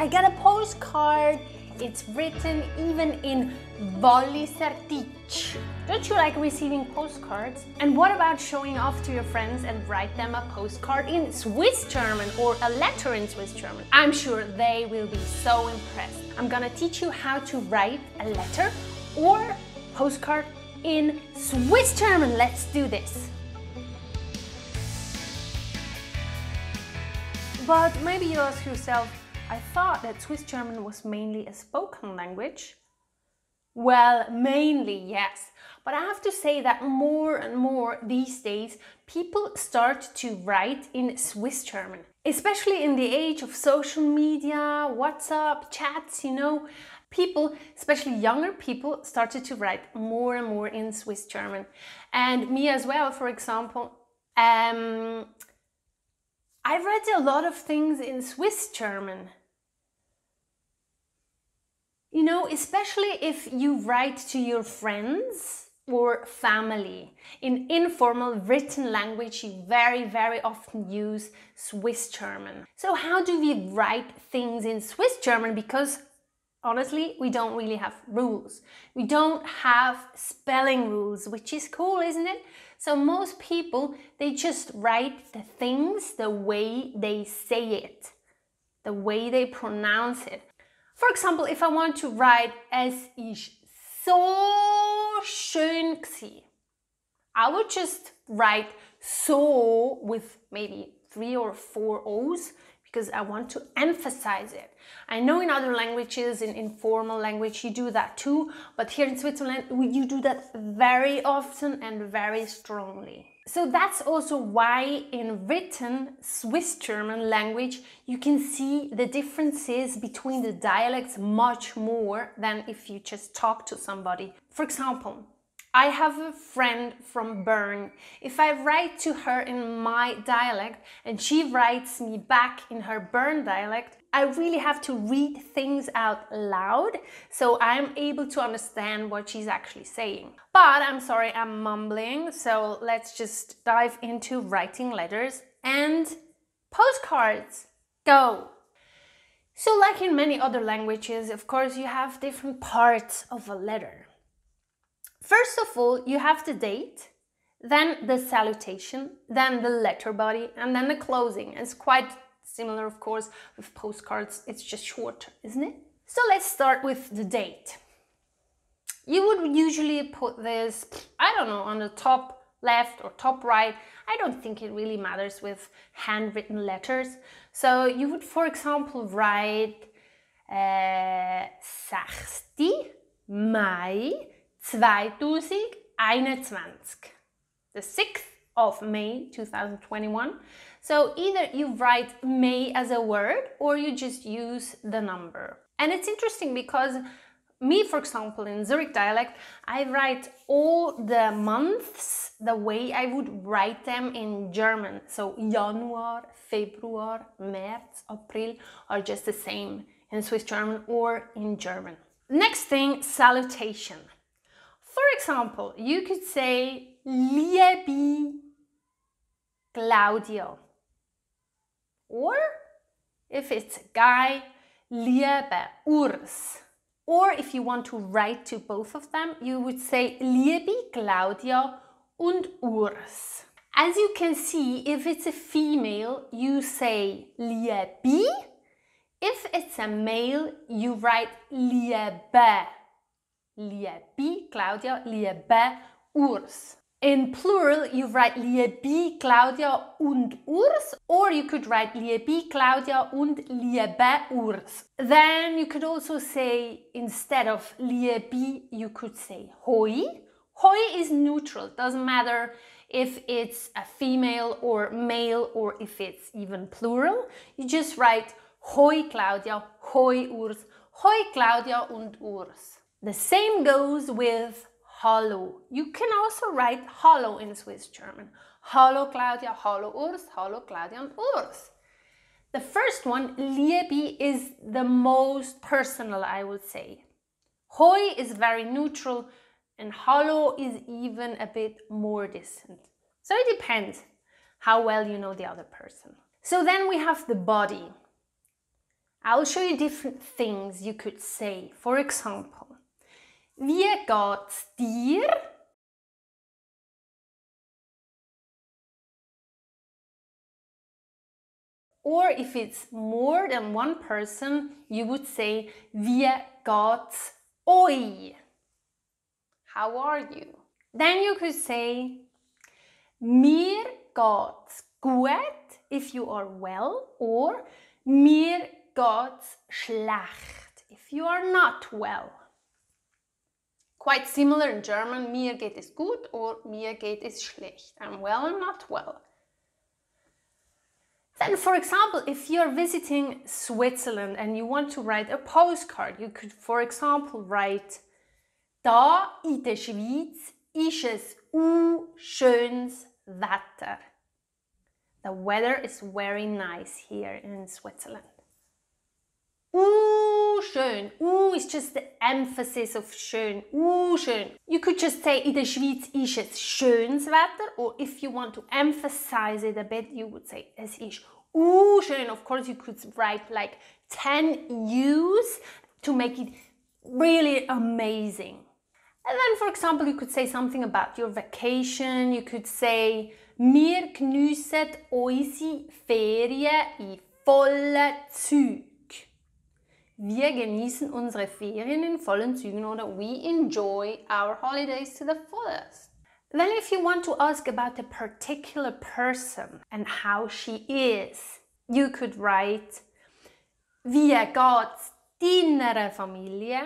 I got a postcard. It's written even in Voli Sertic. Don't you like receiving postcards? And what about showing off to your friends and write them a postcard in Swiss German or a letter in Swiss German? I'm sure they will be so impressed. I'm gonna teach you how to write a letter or postcard in Swiss German. Let's do this. But maybe you ask yourself, I thought that Swiss German was mainly a spoken language. Well, mainly, yes. But I have to say that more and more these days, people start to write in Swiss German. Especially in the age of social media, WhatsApp, chats, you know, people, especially younger people, started to write more and more in Swiss German. And me as well, for example. Um, I read a lot of things in Swiss German you know, especially if you write to your friends or family. In informal written language, you very, very often use Swiss German. So how do we write things in Swiss German? Because honestly, we don't really have rules. We don't have spelling rules, which is cool, isn't it? So most people, they just write the things the way they say it, the way they pronounce it. For example, if I want to write es ist so schön gsi, I would just write so with maybe three or four O's because I want to emphasize it. I know in other languages, in informal language, you do that too, but here in Switzerland, you do that very often and very strongly. So that's also why in written Swiss German language you can see the differences between the dialects much more than if you just talk to somebody. For example, I have a friend from Bern. If I write to her in my dialect and she writes me back in her Bern dialect, I really have to read things out loud so I'm able to understand what she's actually saying. But I'm sorry, I'm mumbling, so let's just dive into writing letters and postcards. Go! So, like in many other languages, of course, you have different parts of a letter. First of all, you have the date, then the salutation, then the letter body, and then the closing. It's quite Similar, of course, with postcards, it's just short, isn't it? So let's start with the date. You would usually put this, I don't know, on the top left or top right. I don't think it really matters with handwritten letters. So you would, for example, write uh, 60 Mai 2021. The 6th of May 2021. So either you write May as a word or you just use the number. And it's interesting because me, for example, in Zurich dialect, I write all the months the way I would write them in German. So Januar, Februar, März, April are just the same in Swiss German or in German. Next thing, salutation. For example, you could say Liebe Claudio. Or if it's guy, liebe Urs. Or if you want to write to both of them, you would say liebe Claudia und Urs. As you can see, if it's a female, you say liebe. If it's a male, you write liebe. Liebe Claudia, liebe Urs. In plural, you write liebe Claudia und Urs, or you could write liebe Claudia und Liebe Urs. Then you could also say, instead of liebe, you could say Hoi. Hoi is neutral, it doesn't matter if it's a female or male or if it's even plural. You just write Hoi Claudia, Hoi Urs, Hoi Claudia und Urs. The same goes with hollow. You can also write hollow in Swiss German. Hollow Claudia, hollow Urs, hollow Claudia und Urs. The first one, "Liebe," is the most personal, I would say. Hoi is very neutral and hollow is even a bit more distant. So it depends how well you know the other person. So then we have the body. I'll show you different things you could say. For example, Wie geht's dir? Or if it's more than one person, you would say Wie geht's euch? How are you? Then you could say Mir geht's gut if you are well or Mir geht's schlecht if you are not well quite similar in German, mir geht es gut or mir geht es schlecht. I'm well, I'm not well. Then, for example, if you're visiting Switzerland and you want to write a postcard, you could, for example, write Da in der Schweiz ist es schönes Wetter. The weather is very nice here in Switzerland schön. U is just the emphasis of schön. U, schön. You could just say in the Schweiz ist es schönes Wetter or if you want to emphasize it a bit, you would say es ist U schön. Of course, you could write like 10 U's to make it really amazing. And then, for example, you could say something about your vacation. You could say, mir geniessen eusi Ferien i vollen Zügen. Wir genießen unsere Ferien in vollen Zügen oder we enjoy our holidays to the fullest. Then if you want to ask about a particular person and how she is, you could write Wie geht's deiner Familie?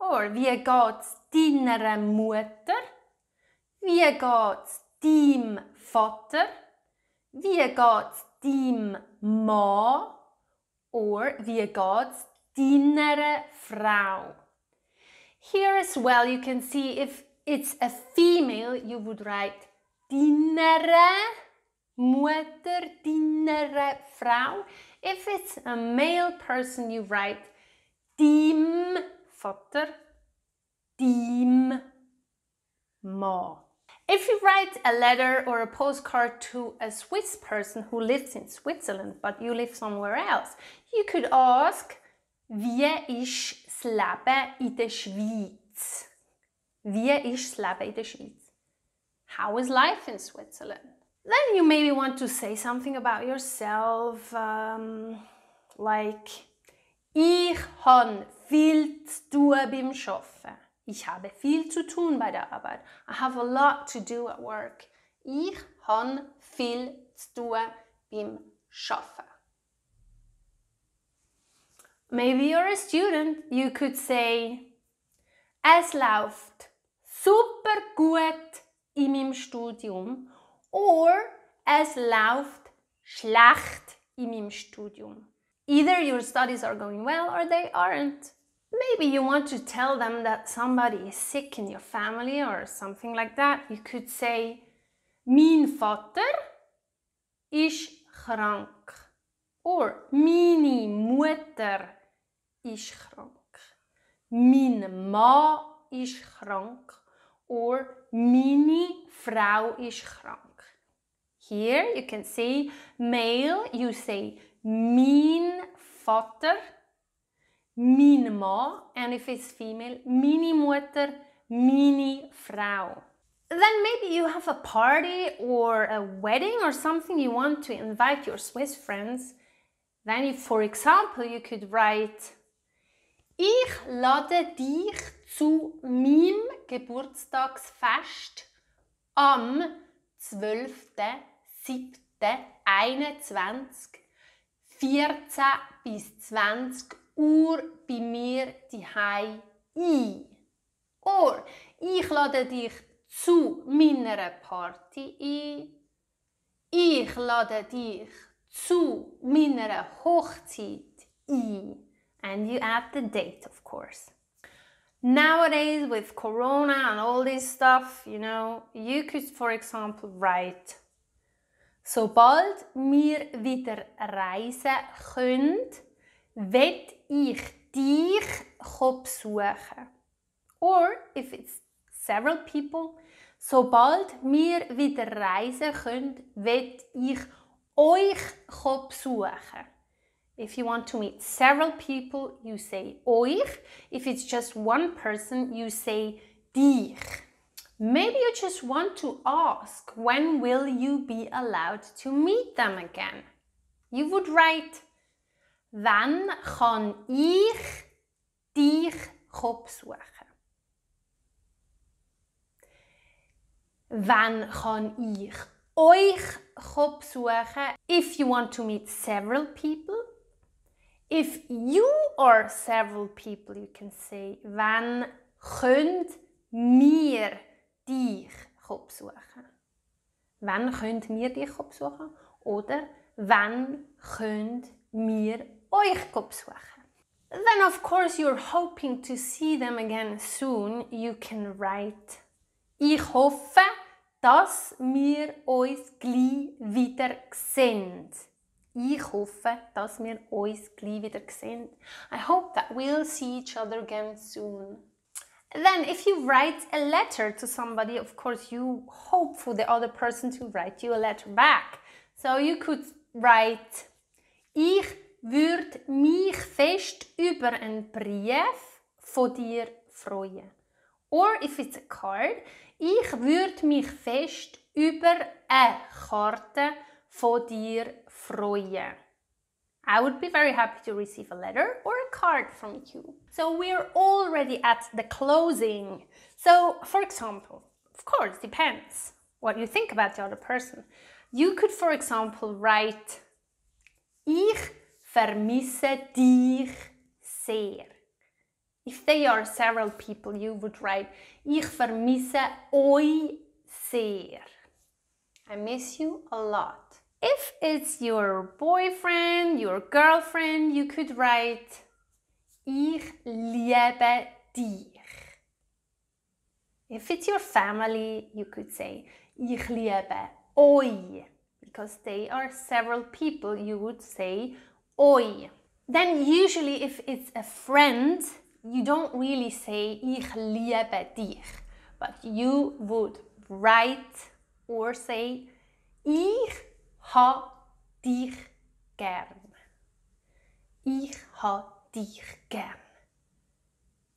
Or Wie geht's deiner Mutter? Wie geht's deinem Vater? Wie geht's deinem Mann? Or Wie geht's dienere Frau. Here as well, you can see if it's a female, you would write dienere Mutter, dienere Frau. If it's a male person, you write diem Vater, diem Ma. If you write a letter or a postcard to a Swiss person who lives in Switzerland but you live somewhere else, you could ask Wie ist das Leben in der Schweiz? Wie ist das Leben in der Schweiz? How is life in Switzerland? Then you maybe want to say something about yourself, um, like ich habe viel zu tun beim Arbeiten. Ich habe viel zu tun bei der Arbeit. I have a lot to do at work. Ich habe viel zu tun beim Arbeiten. Maybe you're a student, you could say Es läuft super gut in meinem Studium or Es läuft schlecht in meinem Studium. Either your studies are going well or they aren't. Maybe you want to tell them that somebody is sick in your family or something like that. You could say Mein Vater ist krank or Meine Mutter ist krank. Mein Mann ist krank. Or meine Frau ist krank. Here you can see male, you say mein Vater, mein Mann, and if it's female, meine Mutter, meine Frau. Then maybe you have a party or a wedding or something you want to invite your Swiss friends. Then, if, for example, you could write Ich lade dich zu meinem Geburtstagsfest am 12.07.21 14 bis 20 Uhr bei mir daheim ein. Oder ich lade dich zu meiner Party ein. Ich lade dich zu meiner Hochzeit ein. and you add the date, of course. Nowadays, with Corona and all this stuff, you know, you could, for example, write Sobald mir wieder reisen könnt, wett ich dich besuchen. Or if it's several people, sobald mir wieder reisen könnt, wett ich euch besuchen. If you want to meet several people, you say euch. If it's just one person, you say dich. Maybe you just want to ask when will you be allowed to meet them again? You would write Wann kann ich dich besuchen? Wann kann ich euch besuchen? If you want to meet several people, If you are several people, you can say, wenn könnt mir dich besuchen. Wann könnt mir dich besuchen? Oder wann könnt mir euch besuchen? Then of course you're hoping to see them again soon. You can write. Ich hoffe, dass wir uns gleich wieder sehen. Ich hoffe, dass wir uns gleich wieder sehen. I hope that we'll see each other again soon. Then, if you write a letter to somebody, of course, you hope for the other person to write you a letter back. So you could write, ich würde mich fest über einen Brief von dir freuen. Or if it's a card, ich würde mich fest über eine Karte von dir Freue. I would be very happy to receive a letter or a card from you. So we're already at the closing. So, for example, of course, depends what you think about the other person. You could, for example, write Ich vermisse dich sehr. If they are several people, you would write Ich vermisse euch sehr. I miss you a lot. If it's your boyfriend, your girlfriend, you could write Ich liebe dich. If it's your family, you could say Ich liebe euch because they are several people, you would say oi. Then usually if it's a friend, you don't really say ich liebe dich, but you would write or say ich ha dich gern. Ich ha dich gern.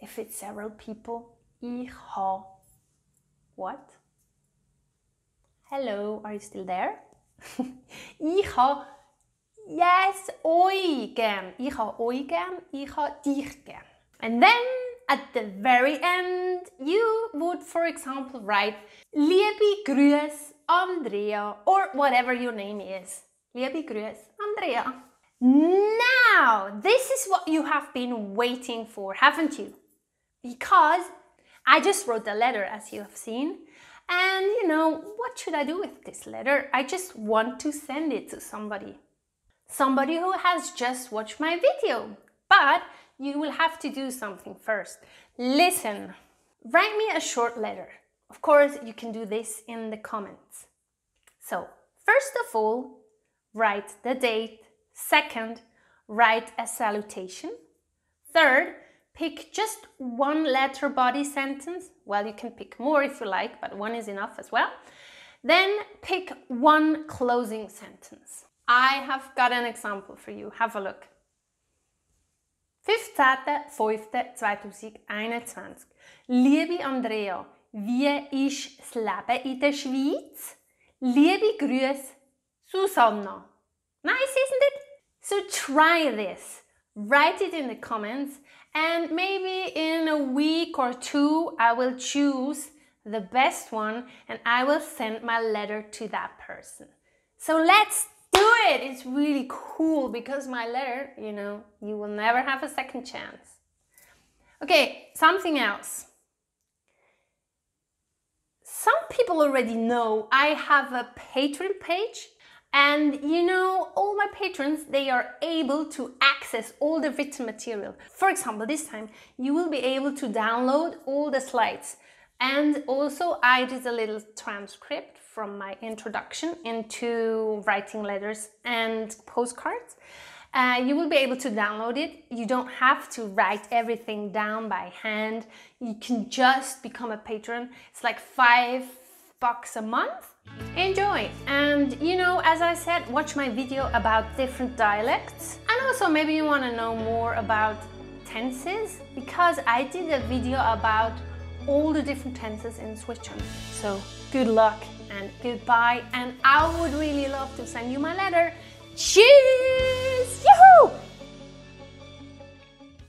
If it's several people, ich ha what? Hello, are you still there? ich ha yes, oi gern. Ich ha oi gern, ich ha dich gern. And then at the very end, you would, for example, write Liebe Grüße Andrea, or whatever your name is. Liebe Grüß, Andrea. Now, this is what you have been waiting for, haven't you? Because I just wrote the letter, as you have seen, and you know, what should I do with this letter? I just want to send it to somebody. Somebody who has just watched my video. But you will have to do something first. Listen, write me a short letter. Of course, you can do this in the comments. So, first of all, write the date. Second, write a salutation. Third, pick just one letter body sentence. Well, you can pick more if you like, but one is enough as well. Then pick one closing sentence. I have got an example for you. Have a look. 15.05.2021. Liebe Andrea, Wie ist das Leben in der Schweiz? Liebe Grüße, Susanna. Nice, isn't it? So try this. Write it in the comments and maybe in a week or two I will choose the best one and I will send my letter to that person. So let's do it! It's really cool because my letter, you know, you will never have a second chance. Okay, something else some people already know I have a Patreon page and you know, all my patrons, they are able to access all the written material. For example, this time you will be able to download all the slides. And also I did a little transcript from my introduction into writing letters and postcards. Uh, you will be able to download it. You don't have to write everything down by hand. You can just become a patron. It's like five bucks a month. Enjoy! And you know, as I said, watch my video about different dialects. And also maybe you want to know more about tenses because I did a video about all the different tenses in Switzerland. So good luck and goodbye and I would really love to send you my letter Tschüss! Juhu!